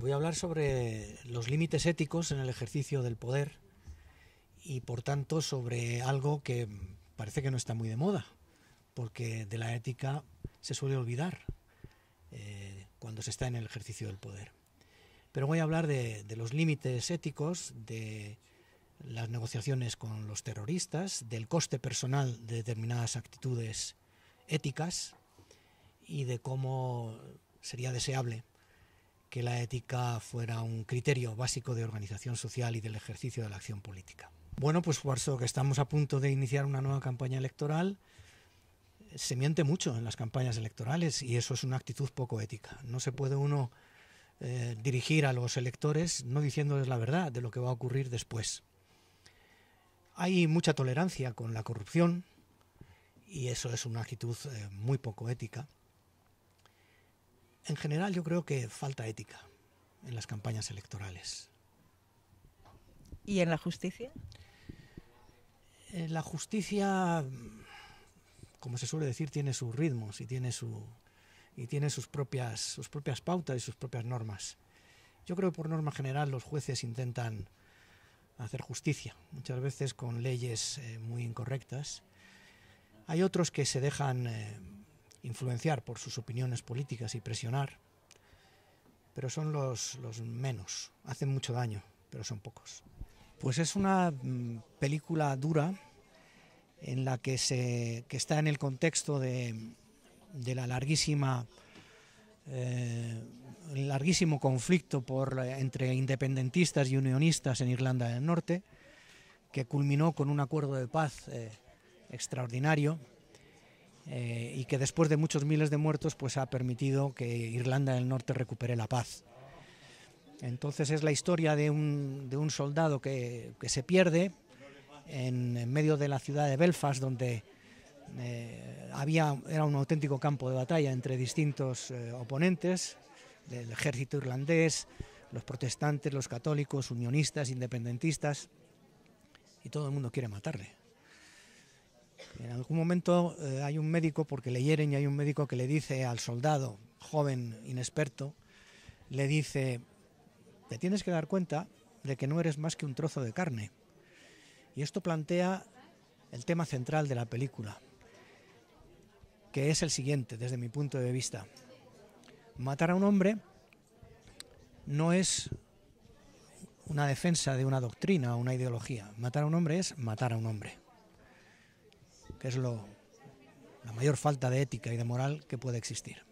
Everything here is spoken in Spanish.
Voy a hablar sobre los límites éticos en el ejercicio del poder y por tanto sobre algo que parece que no está muy de moda, porque de la ética se suele olvidar eh, cuando se está en el ejercicio del poder. Pero voy a hablar de los límites éticos, de las negociaciones con los terroristas, del coste personal de determinadas actitudes éticas y de cómo sería deseable que la ética fuera un criterio básico de organización social y del ejercicio de la acción política. Bueno, pues que estamos a punto de iniciar una nueva campaña electoral. Se miente mucho en las campañas electorales y eso es una actitud poco ética. No se puede uno eh, dirigir a los electores no diciéndoles la verdad de lo que va a ocurrir después. Hay mucha tolerancia con la corrupción y eso es una actitud eh, muy poco ética en general yo creo que falta ética en las campañas electorales. ¿Y en la justicia? la justicia, como se suele decir, tiene sus ritmos y tiene, su, y tiene sus, propias, sus propias pautas y sus propias normas. Yo creo que por norma general los jueces intentan hacer justicia, muchas veces con leyes eh, muy incorrectas. Hay otros que se dejan... Eh, influenciar por sus opiniones políticas y presionar, pero son los, menos, hacen mucho daño, pero son pocos. Pues es una mm, película dura en la que, se, que está en el contexto de, la larguísima eh, larguísimo conflicto por, eh, entre independentistas y unionistas en Irlanda del Norte, que culminó con un acuerdo de paz eh, extraordinario eh, y que después de muchos miles de muertos pues ha permitido que Irlanda del Norte recupere la paz. Entonces es la historia de un, soldado que, se pierde en, medio de la ciudad de Belfast, donde eh, había, era un auténtico campo de batalla entre distintos eh, oponentes, del ejército irlandés, los protestantes, los católicos, unionistas, independentistas, y todo el mundo quiere matarle. En algún momento eh, hay un médico, porque le hieren y hay un médico que le dice al soldado, joven, inexperto, le dice, te tienes que dar cuenta de que no eres más que un trozo de carne. Y esto plantea el tema central de la película, que es el siguiente, desde mi punto de vista. Matar a un hombre no es una defensa de una doctrina o una ideología. Matar a un hombre es matar a un hombre que es lo, la mayor falta de ética y de moral que puede existir.